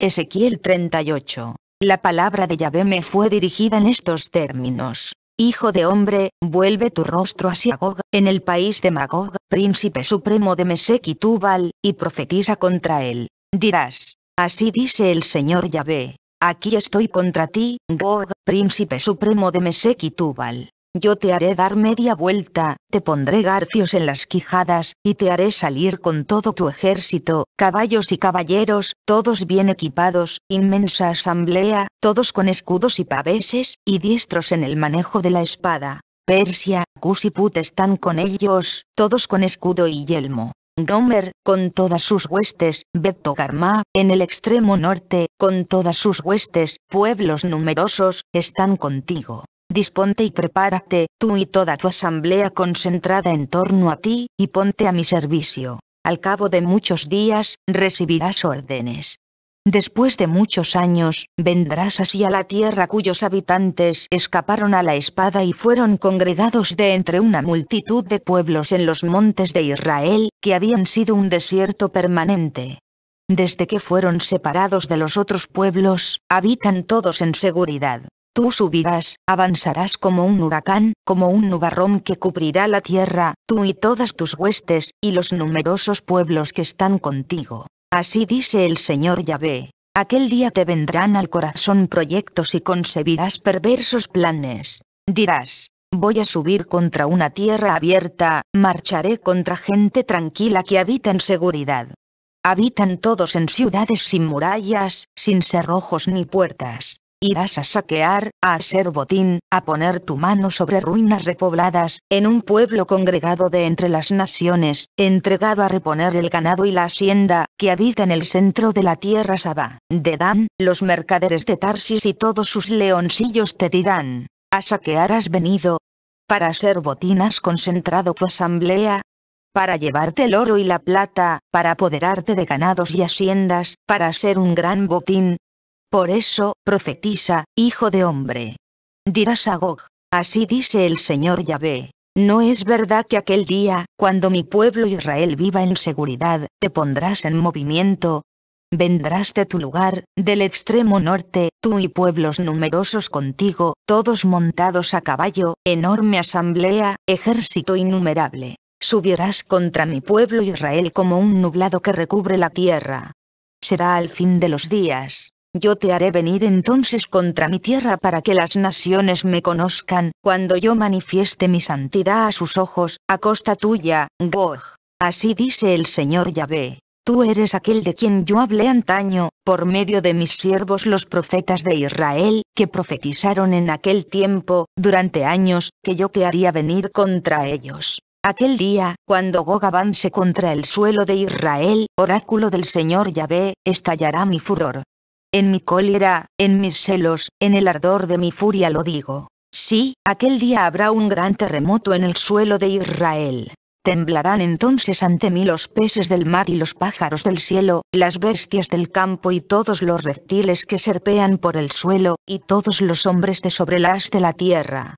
Ezequiel 38. La palabra de Yahvé me fue dirigida en estos términos. Hijo de hombre, vuelve tu rostro hacia Gog, en el país de Magog, príncipe supremo de Mesec y y profetiza contra él. Dirás, así dice el Señor Yahvé, aquí estoy contra ti, Gog, príncipe supremo de Mesec y yo te haré dar media vuelta, te pondré garfios en las quijadas, y te haré salir con todo tu ejército, caballos y caballeros, todos bien equipados, inmensa asamblea, todos con escudos y paveses, y diestros en el manejo de la espada. Persia, Cusiput están con ellos, todos con escudo y yelmo. Gomer, con todas sus huestes, Betogarma, en el extremo norte, con todas sus huestes, pueblos numerosos, están contigo disponte y prepárate, tú y toda tu asamblea concentrada en torno a ti, y ponte a mi servicio. Al cabo de muchos días, recibirás órdenes. Después de muchos años, vendrás así a la tierra cuyos habitantes escaparon a la espada y fueron congregados de entre una multitud de pueblos en los montes de Israel, que habían sido un desierto permanente. Desde que fueron separados de los otros pueblos, habitan todos en seguridad. Tú subirás, avanzarás como un huracán, como un nubarrón que cubrirá la tierra, tú y todas tus huestes, y los numerosos pueblos que están contigo. Así dice el Señor Yahvé. Aquel día te vendrán al corazón proyectos y concebirás perversos planes. Dirás, voy a subir contra una tierra abierta, marcharé contra gente tranquila que habita en seguridad. Habitan todos en ciudades sin murallas, sin cerrojos ni puertas irás a saquear, a hacer botín, a poner tu mano sobre ruinas repobladas, en un pueblo congregado de entre las naciones, entregado a reponer el ganado y la hacienda, que habita en el centro de la tierra Saba. De Dan, los mercaderes de Tarsis y todos sus leoncillos te dirán, a saquear has venido, para hacer botín has concentrado tu asamblea, para llevarte el oro y la plata, para apoderarte de ganados y haciendas, para hacer un gran botín, por eso, profetiza, hijo de hombre. Dirás a Gog, así dice el Señor Yahvé. No es verdad que aquel día, cuando mi pueblo Israel viva en seguridad, te pondrás en movimiento. Vendrás de tu lugar, del extremo norte, tú y pueblos numerosos contigo, todos montados a caballo, enorme asamblea, ejército innumerable. Subirás contra mi pueblo Israel como un nublado que recubre la tierra. Será al fin de los días, yo te haré venir entonces contra mi tierra para que las naciones me conozcan, cuando yo manifieste mi santidad a sus ojos, a costa tuya, Gog. Así dice el Señor Yahvé. Tú eres aquel de quien yo hablé antaño, por medio de mis siervos los profetas de Israel, que profetizaron en aquel tiempo, durante años, que yo te haría venir contra ellos. Aquel día, cuando Gog avance contra el suelo de Israel, oráculo del Señor Yahvé, estallará mi furor. En mi cólera, en mis celos, en el ardor de mi furia lo digo. Sí, aquel día habrá un gran terremoto en el suelo de Israel. Temblarán entonces ante mí los peces del mar y los pájaros del cielo, las bestias del campo y todos los reptiles que serpean por el suelo, y todos los hombres de sobre las de la tierra.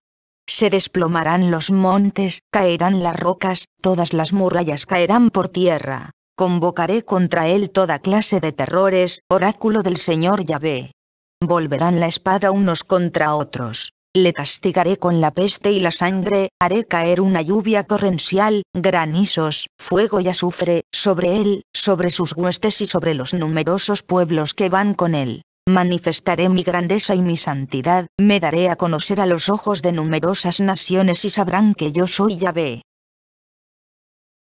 Se desplomarán los montes, caerán las rocas, todas las murallas caerán por tierra convocaré contra él toda clase de terrores, oráculo del Señor Yahvé. Volverán la espada unos contra otros. Le castigaré con la peste y la sangre, haré caer una lluvia torrencial, granizos, fuego y azufre, sobre él, sobre sus huestes y sobre los numerosos pueblos que van con él. Manifestaré mi grandeza y mi santidad, me daré a conocer a los ojos de numerosas naciones y sabrán que yo soy Yahvé.